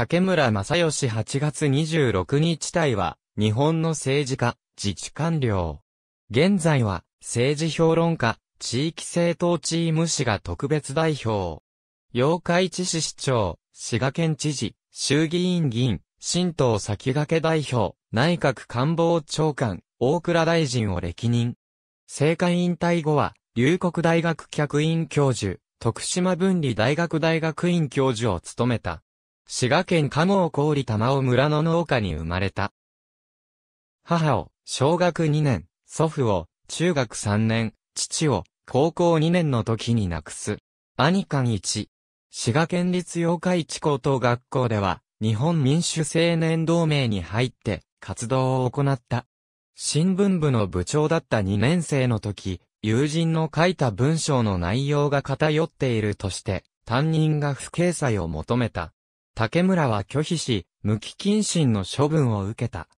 竹村正義8月26日隊は、日本の政治家、自治官僚。現在は、政治評論家、地域政党チーム氏が特別代表。妖怪知事市長、滋賀県知事、衆議院議員、新党先駆け代表、内閣官房長官、大倉大臣を歴任。政界引退後は、龍谷大学客員教授、徳島文理大学大学院教授を務めた。滋賀県加護郡玉尾村の農家に生まれた。母を小学2年、祖父を中学3年、父を高校2年の時に亡くす。兄官一。滋賀県立洋怪地高等学校では、日本民主青年同盟に入って活動を行った。新聞部の部長だった2年生の時、友人の書いた文章の内容が偏っているとして、担任が不掲載を求めた。竹村は拒否し、無期謹慎の処分を受けた。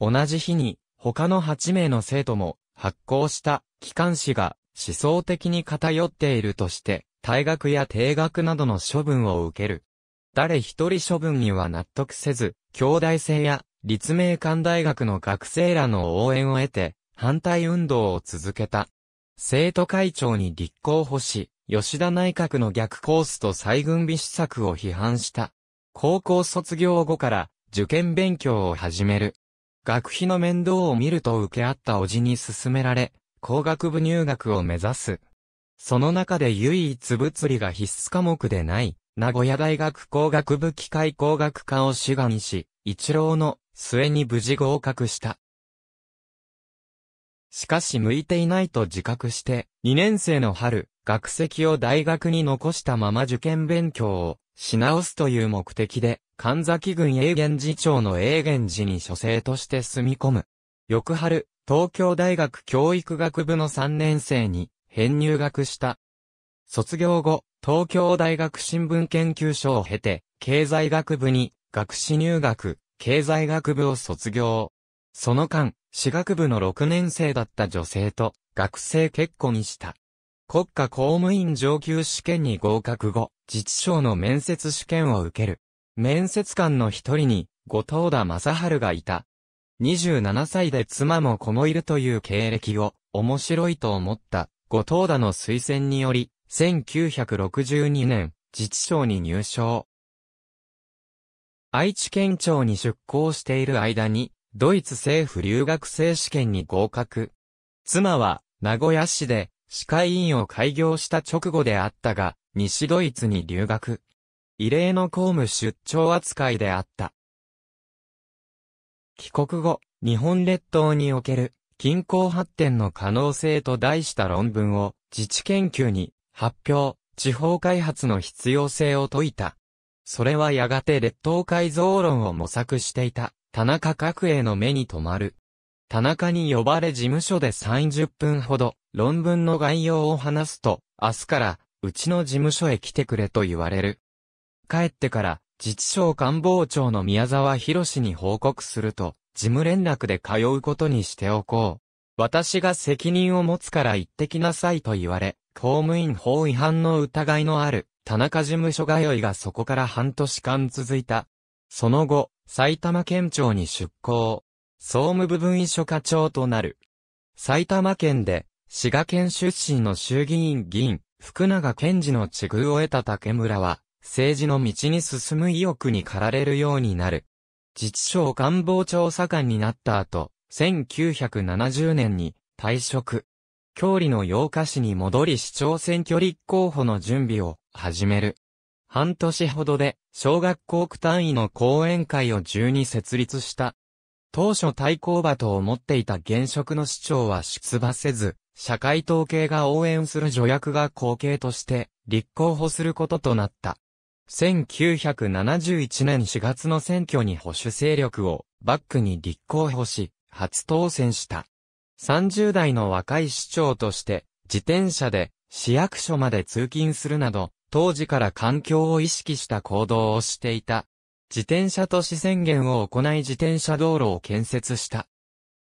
同じ日に、他の8名の生徒も、発行した機関誌が思想的に偏っているとして、退学や定学などの処分を受ける。誰一人処分には納得せず、兄弟生や立命館大学の学生らの応援を得て、反対運動を続けた。生徒会長に立候補し、吉田内閣の逆コースと再軍備施策を批判した。高校卒業後から受験勉強を始める。学費の面倒を見ると受け合ったおじに勧められ、工学部入学を目指す。その中で唯一物理が必須科目でない、名古屋大学工学部機械工学科を志願し、一郎の末に無事合格した。しかし向いていないと自覚して、2年生の春、学籍を大学に残したまま受験勉強をし直すという目的で、神崎郡永源寺町の永源寺に書生として住み込む。翌春、東京大学教育学部の3年生に編入学した。卒業後、東京大学新聞研究所を経て、経済学部に学士入学、経済学部を卒業。その間、私学部の6年生だった女性と学生結婚した。国家公務員上級試験に合格後、自治省の面接試験を受ける。面接官の一人に、後藤田正春がいた。27歳で妻も子もいるという経歴を面白いと思った後藤田の推薦により、1962年、自治省に入省。愛知県庁に出向している間に、ドイツ政府留学生試験に合格。妻は、名古屋市で、歯科医院を開業した直後であったが、西ドイツに留学。異例の公務出張扱いであった。帰国後、日本列島における近郊発展の可能性と題した論文を自治研究に発表、地方開発の必要性を説いた。それはやがて列島改造論を模索していた田中角栄の目に留まる。田中に呼ばれ事務所で30分ほど論文の概要を話すと、明日からうちの事務所へ来てくれと言われる。帰ってから、自治省官房長の宮沢博士に報告すると、事務連絡で通うことにしておこう。私が責任を持つから行ってきなさいと言われ、公務員法違反の疑いのある、田中事務所通いがそこから半年間続いた。その後、埼玉県庁に出向。総務部分秘書課長となる。埼玉県で、滋賀県出身の衆議院議員、福永賢治の地遇を得た竹村は、政治の道に進む意欲に駆られるようになる。自治省官房調査官になった後、1970年に退職。郷里の洋菓市に戻り市長選挙立候補の準備を始める。半年ほどで小学校区単位の講演会を中に設立した。当初対抗馬と思っていた現職の市長は出馬せず、社会統計が応援する助役が後継として立候補することとなった。1971年4月の選挙に保守勢力をバックに立候補し、初当選した。30代の若い市長として、自転車で市役所まで通勤するなど、当時から環境を意識した行動をしていた。自転車都市宣言を行い自転車道路を建設した。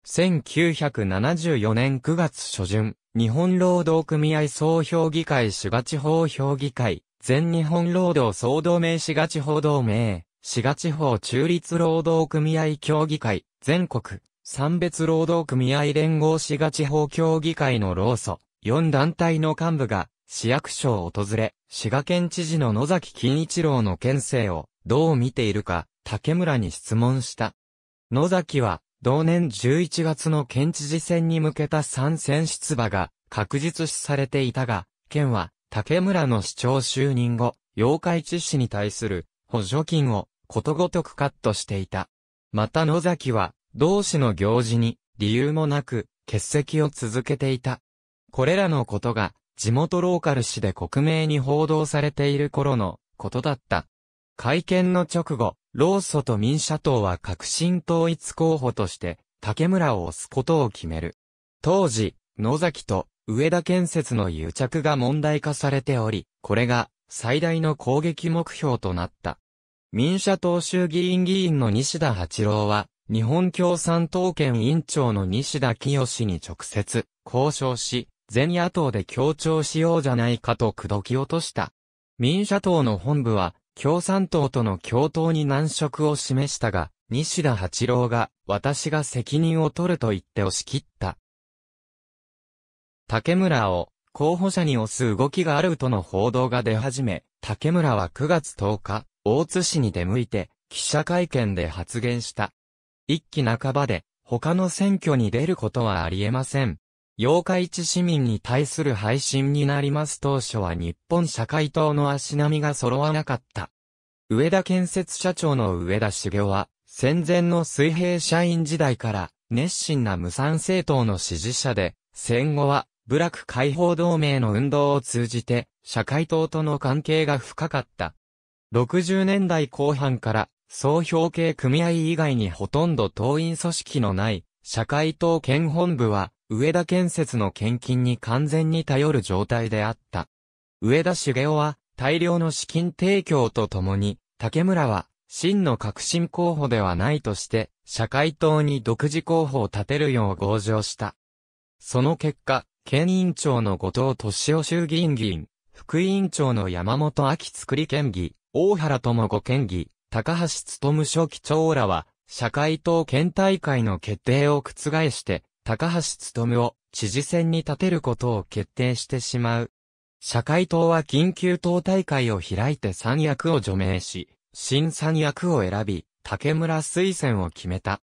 1974年9月初旬、日本労働組合総評議会滋賀地方評議会、全日本労働総同盟滋賀地方同盟、滋賀地方中立労働組合協議会、全国、三別労働組合連合滋賀地方協議会の労組、4団体の幹部が、市役所を訪れ、滋賀県知事の野崎金一郎の県政を、どう見ているか、竹村に質問した。野崎は、同年11月の県知事選に向けた参戦出馬が確実視されていたが、県は竹村の市長就任後、妖怪知事に対する補助金をことごとくカットしていた。また野崎は、同志の行事に理由もなく欠席を続けていた。これらのことが地元ローカル紙で克明に報道されている頃のことだった。会見の直後、老祖と民社党は革新統一候補として、竹村を推すことを決める。当時、野崎と上田建設の癒着が問題化されており、これが最大の攻撃目標となった。民社党衆議院議員の西田八郎は、日本共産党県委員長の西田清に直接交渉し、全野党で協調しようじゃないかと口説き落とした。民社党の本部は、共産党との共闘に難色を示したが、西田八郎が、私が責任を取ると言って押し切った。竹村を、候補者に押す動きがあるとの報道が出始め、竹村は9月10日、大津市に出向いて、記者会見で発言した。一期半ばで、他の選挙に出ることはありえません。八日市市民に対する配信になります当初は日本社会党の足並みが揃わなかった。上田建設社長の上田茂は、戦前の水平社員時代から熱心な無産政党の支持者で、戦後は部落解放同盟の運動を通じて、社会党との関係が深かった。60年代後半から、総評系組合以外にほとんど党員組織のない、社会党県本部は、上田建設の献金に完全に頼る状態であった。上田茂雄は大量の資金提供とともに、竹村は真の革新候補ではないとして、社会党に独自候補を立てるよう合情した。その結果、県委員長の後藤敏夫衆議院議員、副委員長の山本秋作り県議、大原智子県議、高橋務書記長らは、社会党県大会の決定を覆して、高橋むを知事選に立てることを決定してしまう。社会党は緊急党大会を開いて三役を除名し、新三役を選び、竹村推薦を決めた。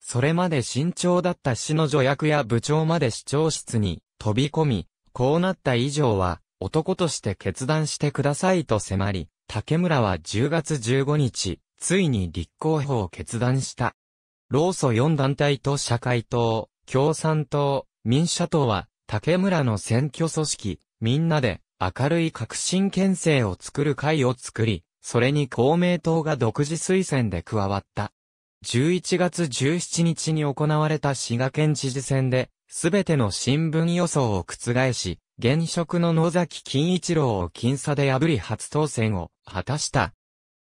それまで慎重だった市の助役や部長まで市長室に飛び込み、こうなった以上は男として決断してくださいと迫り、竹村は10月15日、ついに立候補を決断した。労組4団体と社会党、共産党、民社党は、竹村の選挙組織、みんなで、明るい革新県政を作る会を作り、それに公明党が独自推薦で加わった。11月17日に行われた滋賀県知事選で、すべての新聞予想を覆し、現職の野崎金一郎を僅差で破り初当選を果たした。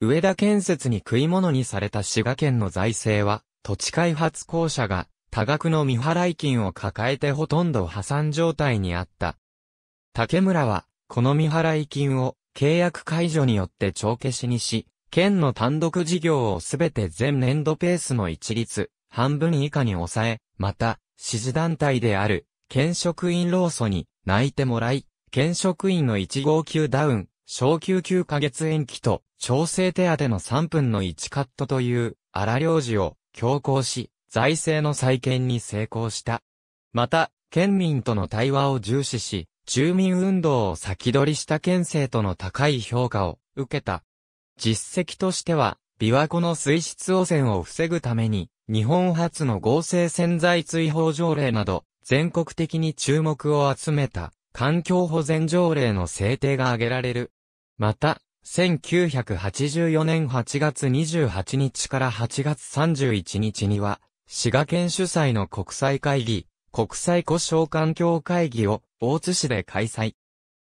上田建設に食い物にされた滋賀県の財政は、土地開発公社が多額の未払い金を抱えてほとんど破産状態にあった。竹村は、この未払い金を契約解除によって帳消しにし、県の単独事業をすべて全年度ペースの一律、半分以下に抑え、また、支持団体である、県職員労組に、泣いてもらい、県職員の1号級ダウン、昇級9ヶ月延期と、調整手当の3分の1カットという、荒領事を、強行し、財政の再建に成功した。また、県民との対話を重視し、住民運動を先取りした県政との高い評価を受けた。実績としては、琵琶湖の水質汚染を防ぐために、日本初の合成洗剤追放条例など、全国的に注目を集めた、環境保全条例の制定が挙げられる。また、1984年8月28日から8月31日には、滋賀県主催の国際会議、国際古商環境会議を大津市で開催。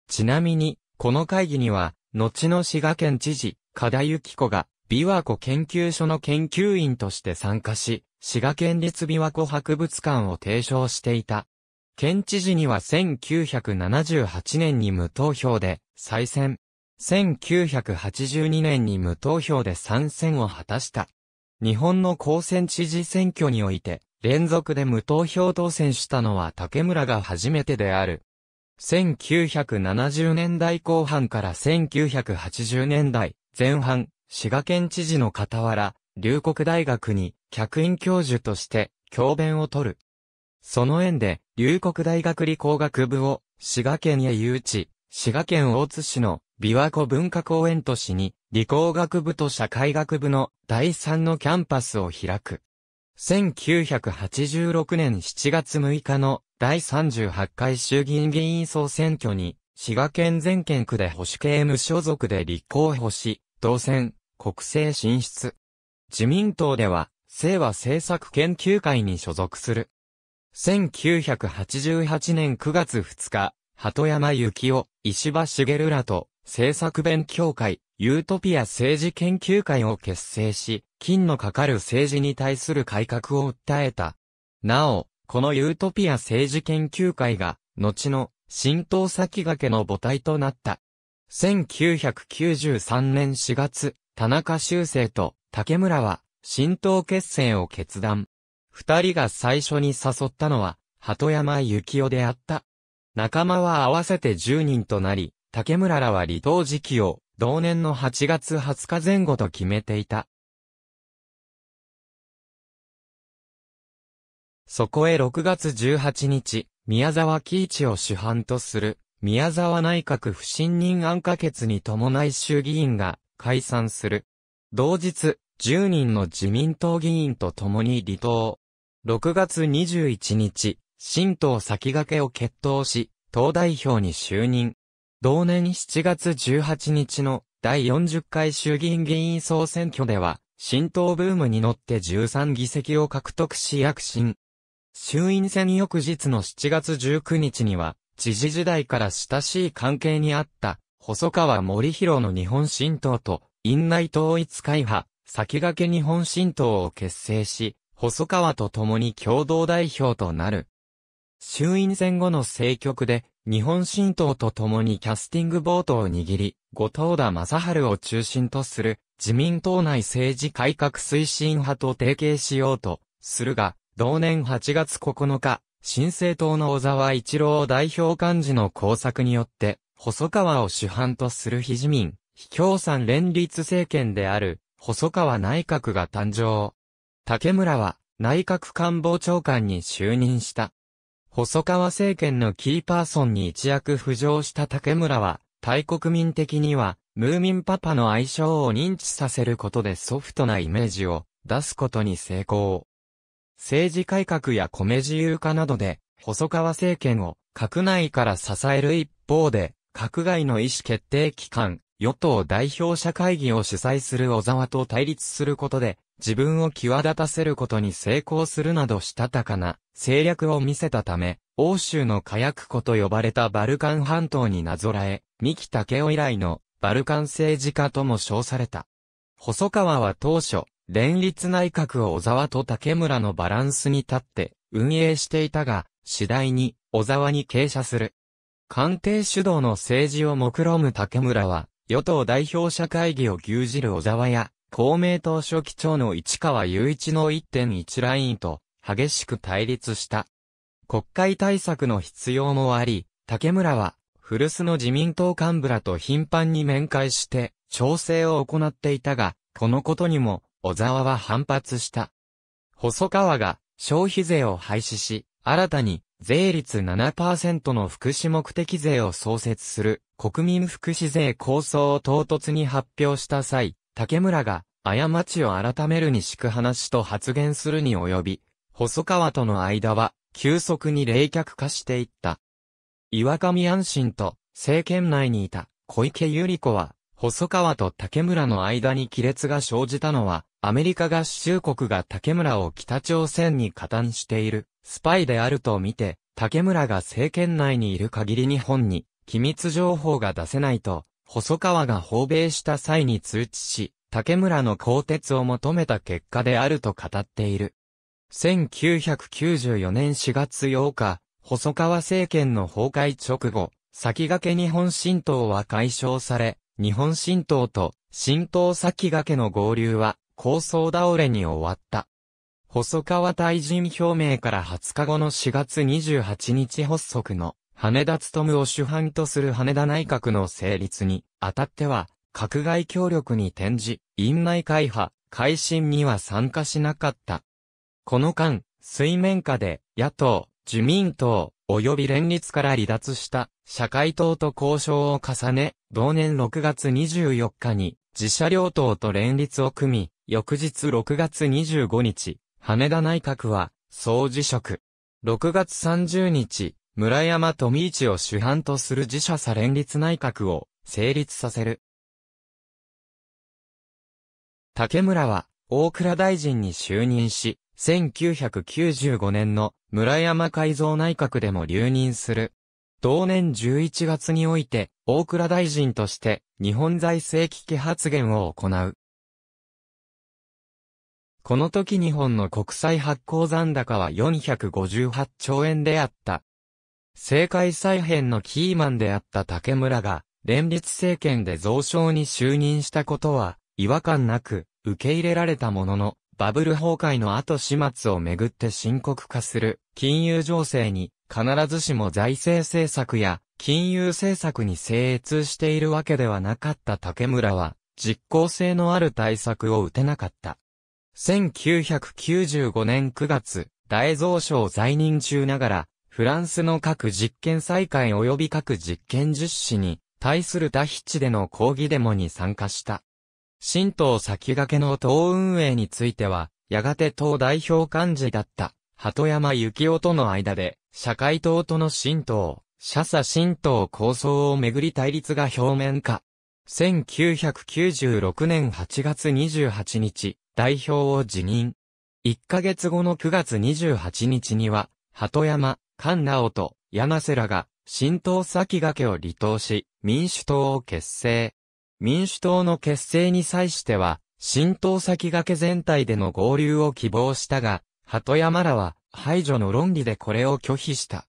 ちなみに、この会議には、後の滋賀県知事、加田幸子が、琵琶湖研究所の研究員として参加し、滋賀県立琵琶湖博物館を提唱していた。県知事には1978年に無投票で再選。1982年に無投票で参戦を果たした。日本の高専知事選挙において、連続で無投票当選したのは竹村が初めてである。1970年代後半から1980年代前半、滋賀県知事の傍ら、龍谷大学に客員教授として教鞭を取る。その縁で、龍谷大学理工学部を滋賀県へ誘致、滋賀県大津市の琵琶湖文化公園都市に、理工学部と社会学部の第3のキャンパスを開く。1986年7月6日の第38回衆議院議員総選挙に、滋賀県全県区で保守系無所属で立候補し、当選、国政進出。自民党では、清和政策研究会に所属する。1988年9月2日、鳩山幸夫、石場茂らと、政策勉強会、ユートピア政治研究会を結成し、金のかかる政治に対する改革を訴えた。なお、このユートピア政治研究会が、後の、新党先駆けの母体となった。1993年4月、田中修正と竹村は、新党結成を決断。二人が最初に誘ったのは、鳩山幸夫であった。仲間は合わせて10人となり、竹村らは離党時期を同年の8月20日前後と決めていた。そこへ6月18日、宮沢喜一を主犯とする、宮沢内閣不信任案可決に伴い衆議院が解散する。同日、10人の自民党議員と共に離党。6月21日、新党先駆けを決闘し、党代表に就任。同年7月18日の第40回衆議院議員総選挙では、新党ブームに乗って13議席を獲得し躍進。衆院選翌日の7月19日には、知事時代から親しい関係にあった、細川森弘の日本新党と、院内統一会派、先駆け日本新党を結成し、細川と共に共同代表となる。衆院選後の政局で、日本新党と共にキャスティングボートを握り、後藤田正春を中心とする自民党内政治改革推進派と提携しようとするが、同年8月9日、新政党の小沢一郎代表幹事の工作によって、細川を主犯とする非自民、非共産連立政権である、細川内閣が誕生。竹村は、内閣官房長官に就任した。細川政権のキーパーソンに一躍浮上した竹村は、大国民的には、ムーミンパパの愛称を認知させることでソフトなイメージを出すことに成功。政治改革や米自由化などで、細川政権を閣内から支える一方で、閣外の意思決定機関、与党代表者会議を主催する小沢と対立することで、自分を際立たせることに成功するなどしたたかな政略を見せたため、欧州の火薬庫と呼ばれたバルカン半島になぞらえ、三木武雄以来のバルカン政治家とも称された。細川は当初、連立内閣を小沢と竹村のバランスに立って運営していたが、次第に小沢に傾斜する。官邸主導の政治を目論む竹村は、与党代表者会議を牛耳る小沢や、公明党書記長の市川雄一の1.1ラインと、激しく対立した。国会対策の必要もあり、竹村は、古巣の自民党幹部らと頻繁に面会して、調整を行っていたが、このことにも、小沢は反発した。細川が、消費税を廃止し、新たに、税率7%の福祉目的税を創設する、国民福祉税構想を唐突に発表した際、竹村が、過ちを改めるにしく話と発言するに及び、細川との間は、急速に冷却化していった。岩上安心と、政権内にいた小池百合子は、細川と竹村の間に亀裂が生じたのは、アメリカ合衆国が竹村を北朝鮮に加担している、スパイであるとみて、竹村が政権内にいる限り日本に、機密情報が出せないと、細川が訪米した際に通知し、竹村の更迭を求めた結果であると語っている。1994年4月8日、細川政権の崩壊直後、先駆け日本新党は解消され、日本新党と新党先駆けの合流は構想倒れに終わった。細川退陣表明から20日後の4月28日発足の羽田務を主犯とする羽田内閣の成立にあたっては、閣外協力に転じ、院内会派、改新には参加しなかった。この間、水面下で、野党、自民党、及び連立から離脱した社会党と交渉を重ね、同年6月24日に自社両党と連立を組み、翌日6月25日、羽田内閣は総辞職。6月30日、村山富一を主犯とする自社差連立内閣を成立させる。竹村は大倉大臣に就任し、1995年の村山改造内閣でも留任する。同年11月において、大倉大臣として日本財政危機発言を行う。この時日本の国債発行残高は458兆円であった。政界再編のキーマンであった竹村が、連立政権で増床に就任したことは、違和感なく受け入れられたものの、バブル崩壊の後始末をめぐって深刻化する金融情勢に必ずしも財政政策や金融政策に精通しているわけではなかった竹村は実効性のある対策を打てなかった。1995年9月、大蔵省在任中ながら、フランスの各実験再開及び各実験実施に対するダヒチでの抗議デモに参加した。神道先駆けの党運営については、やがて党代表幹事だった、鳩山幸夫との間で、社会党との神道、社佐神道構想をめぐり対立が表面化。1996年8月28日、代表を辞任。1ヶ月後の9月28日には、鳩山、菅直と、柳瀬らが、新党先駆けを離党し、民主党を結成。民主党の結成に際しては、新党先駆け全体での合流を希望したが、鳩山らは排除の論理でこれを拒否した。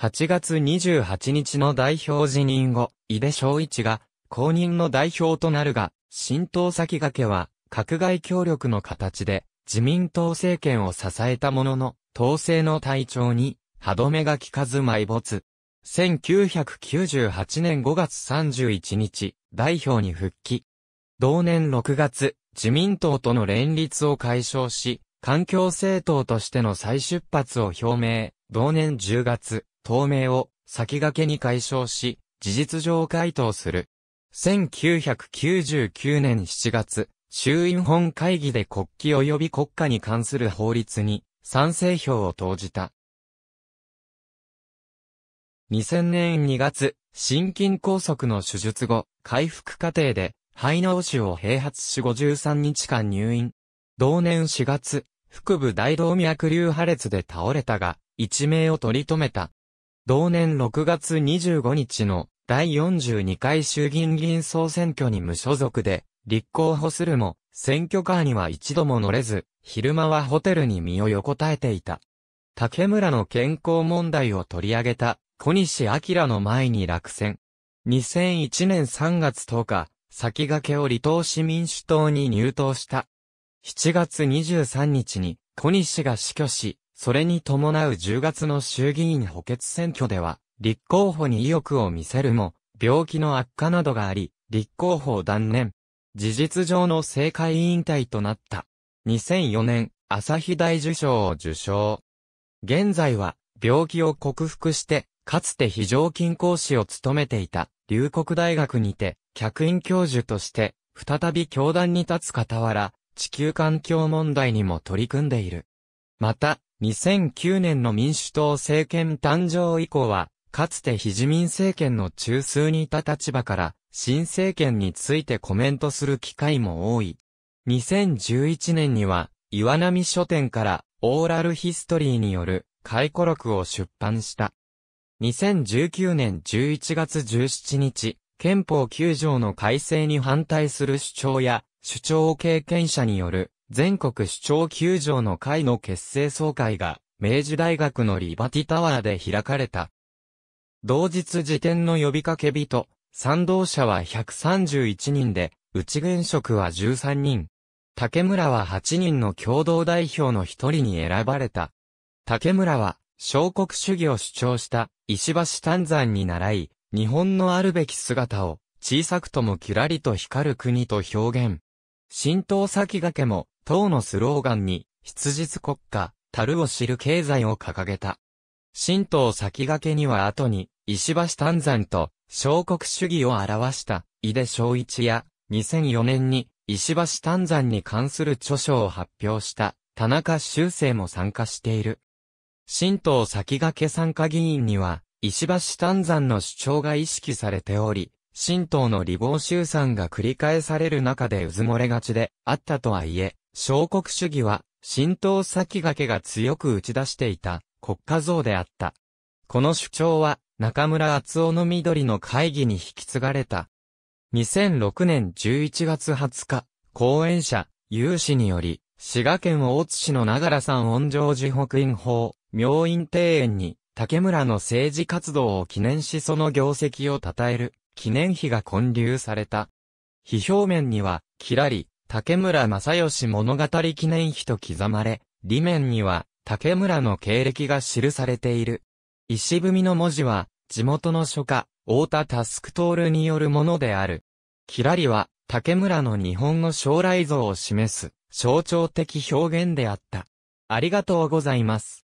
8月28日の代表辞任後、井出正一が公認の代表となるが、新党先駆けは、閣外協力の形で、自民党政権を支えたものの、党政の体調に、歯止めが効かず埋没。1998年5月31日、代表に復帰。同年6月、自民党との連立を解消し、環境政党としての再出発を表明。同年10月、党名を先駆けに解消し、事実上回答する。1999年7月、衆院本会議で国旗及び国家に関する法律に賛成票を投じた。2000年2月、心筋梗塞の手術後、回復過程で、肺脳腫を併発し53日間入院。同年4月、腹部大動脈瘤破裂で倒れたが、一命を取り留めた。同年6月25日の第42回衆議院議員総選挙に無所属で、立候補するも、選挙カーには一度も乗れず、昼間はホテルに身を横たえていた。竹村の健康問題を取り上げた小西明の前に落選。2001年3月10日、先駆けを離党し民主党に入党した。7月23日に小西が死去し、それに伴う10月の衆議院補欠選挙では、立候補に意欲を見せるも、病気の悪化などがあり、立候補を断念。事実上の政界引退となった。2004年、朝日大受賞を受賞。現在は、病気を克服して、かつて非常勤講師を務めていた、龍谷大学にて、客員教授として、再び教壇に立つ傍ら、地球環境問題にも取り組んでいる。また、2009年の民主党政権誕生以降は、かつて非自民政権の中枢にいた立場から、新政権についてコメントする機会も多い。2011年には、岩波書店から、オーラルヒストリーによる回顧録を出版した。2019年11月17日、憲法9条の改正に反対する主張や、主張経験者による、全国主張9条の会の結成総会が、明治大学のリバティタワーで開かれた。同日時点の呼びかけ人、賛同者は131人で、内現職は13人。竹村は8人の共同代表の一人に選ばれた。竹村は、小国主義を主張した石橋丹山に習い、日本のあるべき姿を、小さくともキラリと光る国と表現。浸透先駆けも、党のスローガンに、質実国家、樽を知る経済を掲げた。神道先駆けには後に、石橋丹山と、小国主義を表した、井出正一や、2004年に、石橋丹山に関する著書を発表した、田中修正も参加している。新党先駆け参加議員には、石橋丹山の主張が意識されており、新党の防修集散が繰り返される中で渦漏れがちであったとはいえ、小国主義は、新党先駆けが強く打ち出していた国家像であった。この主張は、中村敦夫の緑の会議に引き継がれた。2006年11月20日、講演者、有志により、滋賀県大津市の長良山温城寺北院法、明院庭園に竹村の政治活動を記念しその業績を称える記念碑が建立された。碑表面には、きらり、竹村正義物語記念碑と刻まれ、裏面には、竹村の経歴が記されている。石踏みの文字は、地元の書家、大田タスクトールによるものである。キラリは、竹村の日本の将来像を示す、象徴的表現であった。ありがとうございます。